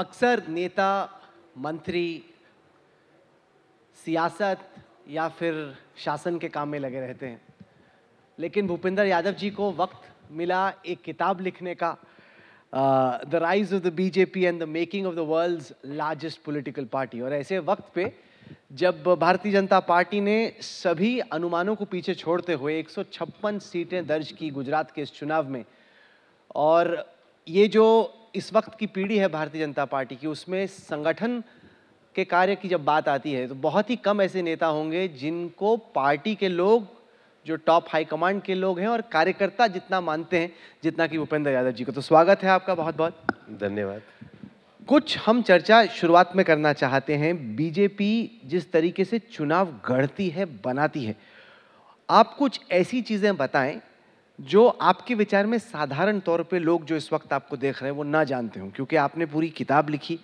अक्सर नेता मंत्री सियासत या फिर शासन के काम में लगे रहते हैं लेकिन भूपेंद्र यादव जी को वक्त मिला एक किताब लिखने का the rise of the BJP and the making of the world's largest political party और ऐसे वक्त पे जब भारतीय जनता पार्टी ने सभी अनुमानों को पीछे छोड़ते हुए 156 सीटें दर्ज की गुजरात के इस चुनाव में और ये जो इस वक्त की पीढ़ी है भारतीय जनता पार्टी की उसमें संगठन के कार्य की जब बात आती है तो बहुत ही कम ऐसे नेता होंगे जिनको पार्टी के लोग जो टॉप हाईकमांड के लोग हैं और कार्यकर्ता जितना मानते हैं जितना कि भूपेंद्र यादव जी को तो स्वागत है आपका बहुत बहुत धन्यवाद कुछ हम चर्चा शुरुआत में करना चाहते हैं बीजेपी जिस तरीके से चुनाव गढ़ती है बनाती है आप कुछ ऐसी चीज़ें बताएं जो आपके विचार में साधारण तौर पे लोग जो इस वक्त आपको देख रहे हैं वो ना जानते हों क्योंकि आपने पूरी किताब लिखी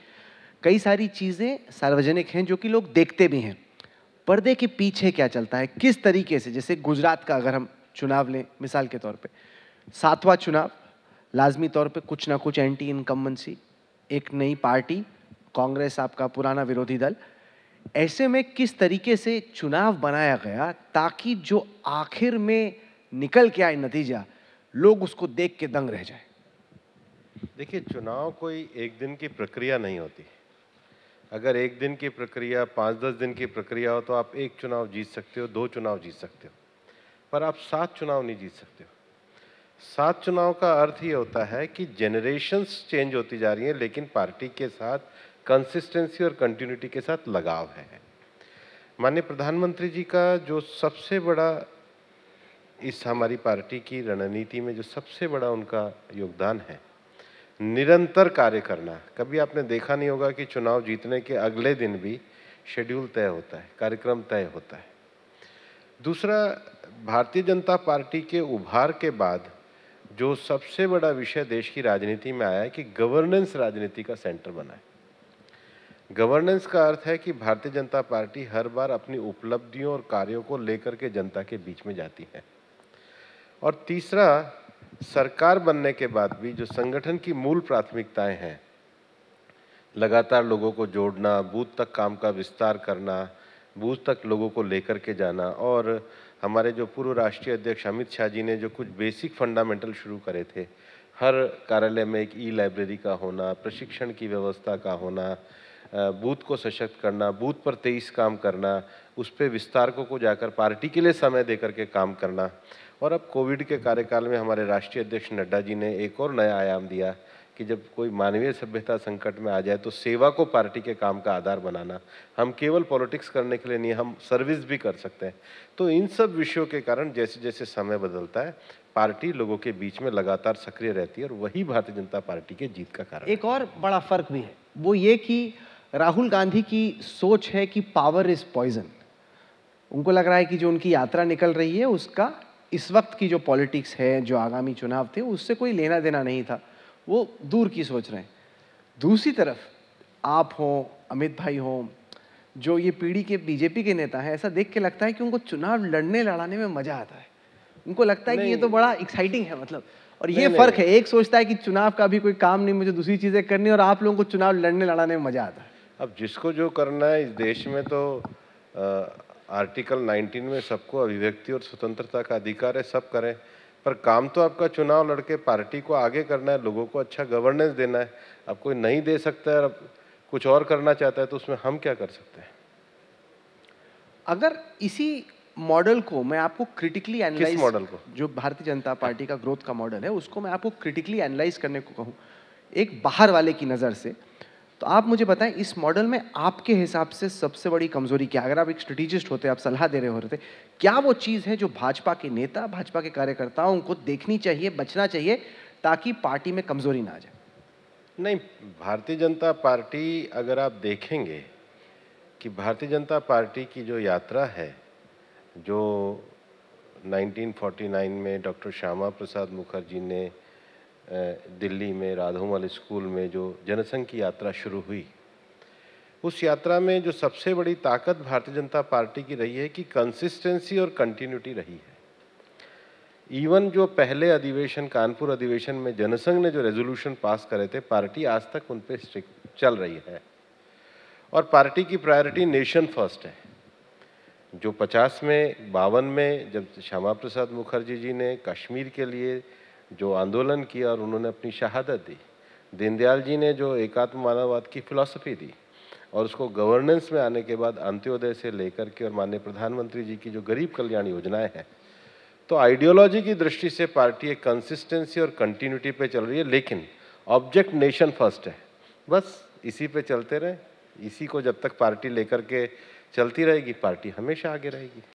कई सारी चीज़ें सार्वजनिक हैं जो कि लोग देखते भी हैं पर्दे के पीछे क्या चलता है किस तरीके से जैसे गुजरात का अगर हम चुनाव लें मिसाल के तौर पे सातवां चुनाव लाजमी तौर पे कुछ ना कुछ एंटी इनकम्बेंसी एक नई पार्टी कांग्रेस आपका पुराना विरोधी दल ऐसे में किस तरीके से चुनाव बनाया गया ताकि जो आखिर में निकल के आए नतीजा लोग उसको देख के दंग रह जाए देखिए चुनाव कोई एक दिन की प्रक्रिया नहीं होती अगर एक दिन की प्रक्रिया पाँच दस दिन की प्रक्रिया हो तो आप एक चुनाव जीत सकते हो दो चुनाव जीत सकते हो पर आप सात चुनाव नहीं जीत सकते हो सात चुनाव का अर्थ ये होता है कि जनरेशन्स चेंज होती जा रही हैं लेकिन पार्टी के साथ कंसिस्टेंसी और कंटिन्यूटी के साथ लगाव है माननीय प्रधानमंत्री जी का जो सबसे बड़ा इस हमारी पार्टी की रणनीति में जो सबसे बड़ा उनका योगदान है निरंतर कार्य करना कभी आपने देखा नहीं होगा कि चुनाव जीतने के अगले दिन भी शेड्यूल तय होता है कार्यक्रम तय होता है दूसरा भारतीय जनता पार्टी के उभार के बाद जो सबसे बड़ा विषय देश की राजनीति में आया है कि गवर्नेंस राजनीति का सेंटर बना है गवर्नेंस का अर्थ है कि भारतीय जनता पार्टी हर बार अपनी उपलब्धियों और कार्यों को लेकर के जनता के बीच में जाती है और तीसरा सरकार बनने के बाद भी जो संगठन की मूल प्राथमिकताएं हैं लगातार लोगों को जोड़ना बूथ तक काम का विस्तार करना बूथ तक लोगों को लेकर के जाना और हमारे जो पूर्व राष्ट्रीय अध्यक्ष अमित शाह जी ने जो कुछ बेसिक फंडामेंटल शुरू करे थे हर कार्यालय में एक ई लाइब्रेरी का होना प्रशिक्षण की व्यवस्था का होना बूथ को सशक्त करना बूथ पर तेईस काम करना उस पर विस्तारकों को जाकर पार्टी के लिए समय दे करके काम करना और अब कोविड के कार्यकाल में हमारे राष्ट्रीय अध्यक्ष नड्डा जी ने एक और नया आयाम दिया कि जब कोई मानवीय सभ्यता संकट में आ जाए तो सेवा को पार्टी के काम का आधार बनाना हम केवल पॉलिटिक्स करने के लिए नहीं हम सर्विस भी कर सकते हैं तो इन सब विषयों के कारण जैसे जैसे समय बदलता है पार्टी लोगों के बीच में लगातार सक्रिय रहती है और वही भारतीय जनता पार्टी के जीत का कारण एक और बड़ा फर्क भी है वो ये कि राहुल गांधी की सोच है कि पावर इज पॉइजन उनको लग रहा है कि जो उनकी यात्रा निकल रही है उसका इस वक्त की जो पॉलिटिक्स है जो आगामी चुनाव थे उससे कोई लेना देना नहीं था वो दूर की सोच रहे हैं दूसरी तरफ आप हो अमित भाई हो जो ये पीढ़ी के बीजेपी के नेता हैं ऐसा देख के लगता है कि उनको चुनाव लड़ने लड़ाने में मजा आता है उनको लगता है कि ये तो बड़ा एक्साइटिंग है मतलब और ये फर्क है एक सोचता है कि चुनाव का भी कोई काम नहीं मुझे दूसरी चीज़ें करनी और आप लोगों को चुनाव लड़ने लड़ाने में मजा आता है अब जिसको जो करना है इस देश में तो आर्टिकल 19 में सबको अभिव्यक्ति और स्वतंत्रता का अधिकार है सब करें पर काम तो आपका चुनाव लड़के पार्टी को आगे करना है लोगों को अच्छा गवर्नेंस देना है अब कोई नहीं दे सकता है अब कुछ और करना चाहता है तो उसमें हम क्या कर सकते हैं अगर इसी मॉडल को मैं आपको क्रिटिकली एनालाइज मॉडल को जो भारतीय जनता पार्टी का ग्रोथ का मॉडल है उसको मैं आपको क्रिटिकली एनालाइज करने को कहूँ एक बाहर वाले की नज़र से तो आप मुझे बताएं इस मॉडल में आपके हिसाब से सबसे बड़ी कमजोरी क्या अगर आप एक स्ट्रेटेजिस्ट होते आप सलाह दे रहे हो रहे क्या वो चीज़ है जो भाजपा के नेता भाजपा के कार्यकर्ताओं को देखनी चाहिए बचना चाहिए ताकि पार्टी में कमजोरी ना आ जाए नहीं भारतीय जनता पार्टी अगर आप देखेंगे कि भारतीय जनता पार्टी की जो यात्रा है जो 1949 में डॉक्टर श्यामा प्रसाद मुखर्जी ने दिल्ली में राधोमल स्कूल में जो जनसंघ की यात्रा शुरू हुई उस यात्रा में जो सबसे बड़ी ताकत भारतीय जनता पार्टी की रही है कि कंसिस्टेंसी और कंटिन्यूटी रही है इवन जो पहले अधिवेशन कानपुर अधिवेशन में जनसंघ ने जो रेजोल्यूशन पास करे थे पार्टी आज तक उन पर स्ट्रिक्ट चल रही है और पार्टी की प्रायोरिटी नेशन फर्स्ट है जो 50 में बावन में जब श्यामा प्रसाद मुखर्जी जी ने कश्मीर के लिए जो आंदोलन किया और उन्होंने अपनी शहादत दी दीनदयाल जी ने जो एकात्म मानववाद की फिलॉसफी दी और उसको गवर्नेंस में आने के बाद अंत्योदय से लेकर के और माननीय प्रधानमंत्री जी की जो गरीब कल्याण योजनाएं हैं तो आइडियोलॉजी की दृष्टि से पार्टी एक कंसिस्टेंसी और कंटिन्यूटी पे चल रही है लेकिन ऑब्जेक्ट नेशन फर्स्ट है बस इसी पे चलते रहें इसी को जब तक पार्टी लेकर के चलती रहेगी पार्टी हमेशा आगे रहेगी